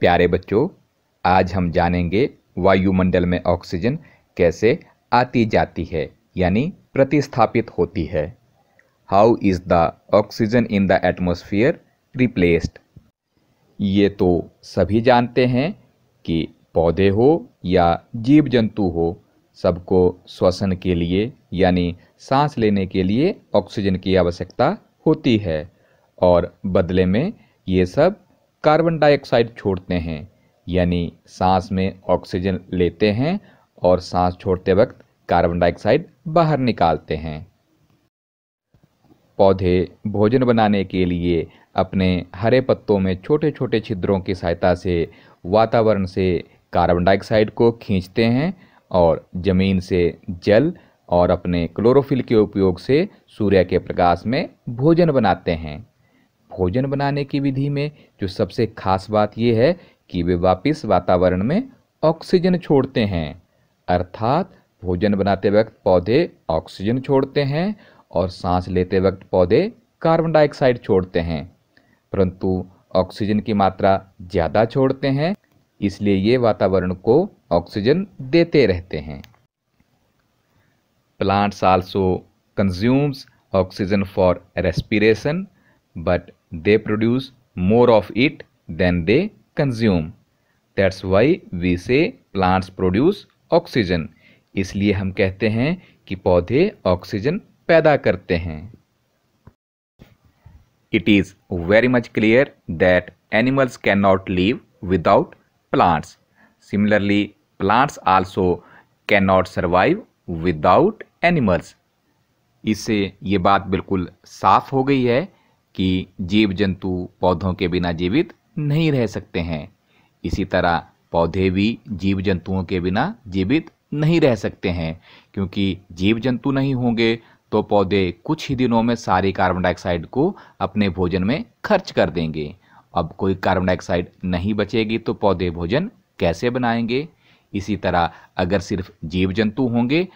प्यारे बच्चों आज हम जानेंगे वायुमंडल में ऑक्सीजन कैसे आती जाती है यानी प्रतिस्थापित होती है how is the oxygen in the atmosphere replaced ये तो सभी जानते हैं कि पौधे हो या जीव जंतु हो सबको श्वसन के लिए यानी सांस लेने के लिए ऑक्सीजन की आवश्यकता होती है और बदले में ये सब कार्बन डाइऑक्साइड छोड़ते हैं यानी सांस में ऑक्सीजन लेते हैं और सांस छोड़ते वक्त कार्बन डाइऑक्साइड बाहर निकालते हैं पौधे भोजन बनाने के लिए अपने हरे पत्तों में छोटे छोटे छिद्रों की सहायता से वातावरण से कार्बन डाइऑक्साइड को खींचते हैं और ज़मीन से जल और अपने क्लोरोफिल के उपयोग से सूर्य के प्रकाश में भोजन बनाते हैं भोजन बनाने की विधि में जो सबसे खास बात यह है कि वे वापस वातावरण में ऑक्सीजन छोड़ते हैं अर्थात भोजन बनाते वक्त पौधे ऑक्सीजन छोड़ते हैं और सांस लेते वक्त पौधे कार्बन डाइऑक्साइड छोड़ते हैं परंतु ऑक्सीजन की मात्रा ज़्यादा छोड़ते हैं इसलिए ये वातावरण को ऑक्सीजन देते रहते हैं plants also consumes oxygen for respiration but they produce more of it than they consume that's why we say plants produce oxygen इसलिए हम कहते हैं कि पौधे ऑक्सीजन पैदा करते हैं it is very much clear that animals can not live without plants similarly plants also can not survive without animals इससे ये बात बिल्कुल साफ हो गई है कि जीव जंतु पौधों के बिना जीवित नहीं रह सकते हैं इसी तरह पौधे भी जीव जंतुओं के बिना जीवित नहीं रह सकते हैं क्योंकि जीव जंतु नहीं होंगे तो पौधे कुछ ही दिनों में सारी कार्बन डाइऑक्साइड को अपने भोजन में खर्च कर देंगे अब कोई कार्बन डाइऑक्साइड नहीं बचेगी तो पौधे भोजन कैसे बनाएंगे इसी तरह अगर सिर्फ जीव जंतु होंगे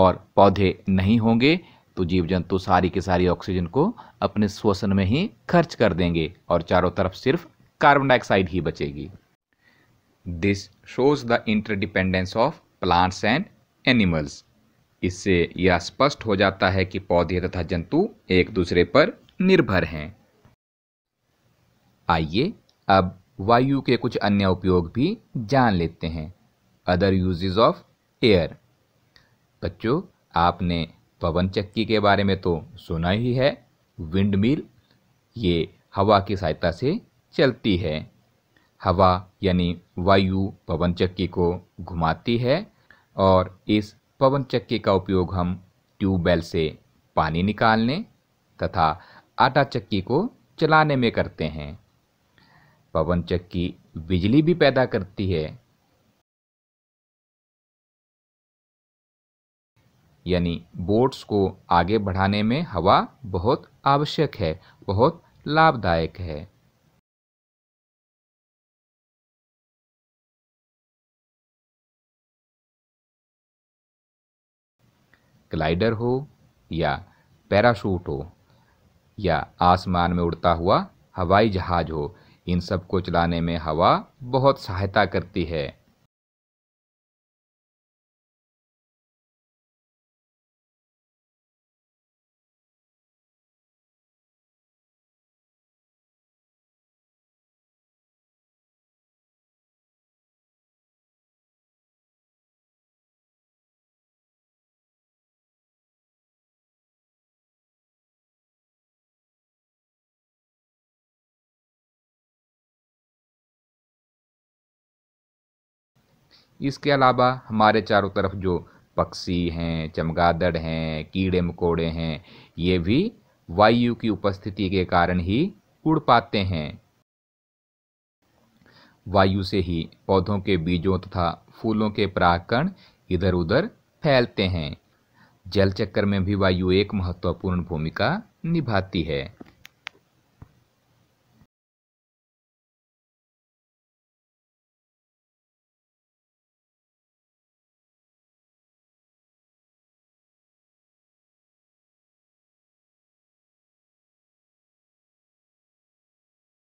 और पौधे नहीं होंगे तो जीव जंतु सारी की सारी ऑक्सीजन को अपने श्वसन में ही खर्च कर देंगे और चारों तरफ सिर्फ कार्बन डाइऑक्साइड ही बचेगी this shows the interdependence of plants and animals इससे यह स्पष्ट हो जाता है कि पौधे तथा जंतु एक दूसरे पर निर्भर हैं आइए अब वायु के कुछ अन्य उपयोग भी जान लेते हैं अदर यूजेज ऑफ एयर बच्चों आपने पवन चक्की के बारे में तो सुना ही है विंड मिल ये हवा की सहायता से चलती है हवा यानी वायु पवन चक्की को घुमाती है और इस पवन चक्की का उपयोग हम ट्यूबवेल से पानी निकालने तथा आटा चक्की को चलाने में करते हैं पवन चक्की बिजली भी पैदा करती है यानी बोट्स को आगे बढ़ाने में हवा बहुत आवश्यक है बहुत लाभदायक है ग्लाइडर हो या पैराशूट हो या आसमान में उड़ता हुआ हवाई जहाज हो इन सबको चलाने में हवा बहुत सहायता करती है इसके अलावा हमारे चारों तरफ जो पक्षी हैं चमगादड़ हैं कीड़े मकोड़े हैं ये भी वायु की उपस्थिति के कारण ही उड़ पाते हैं वायु से ही पौधों के बीजों तथा फूलों के परागकण इधर उधर फैलते हैं जल चक्कर में भी वायु एक महत्वपूर्ण भूमिका निभाती है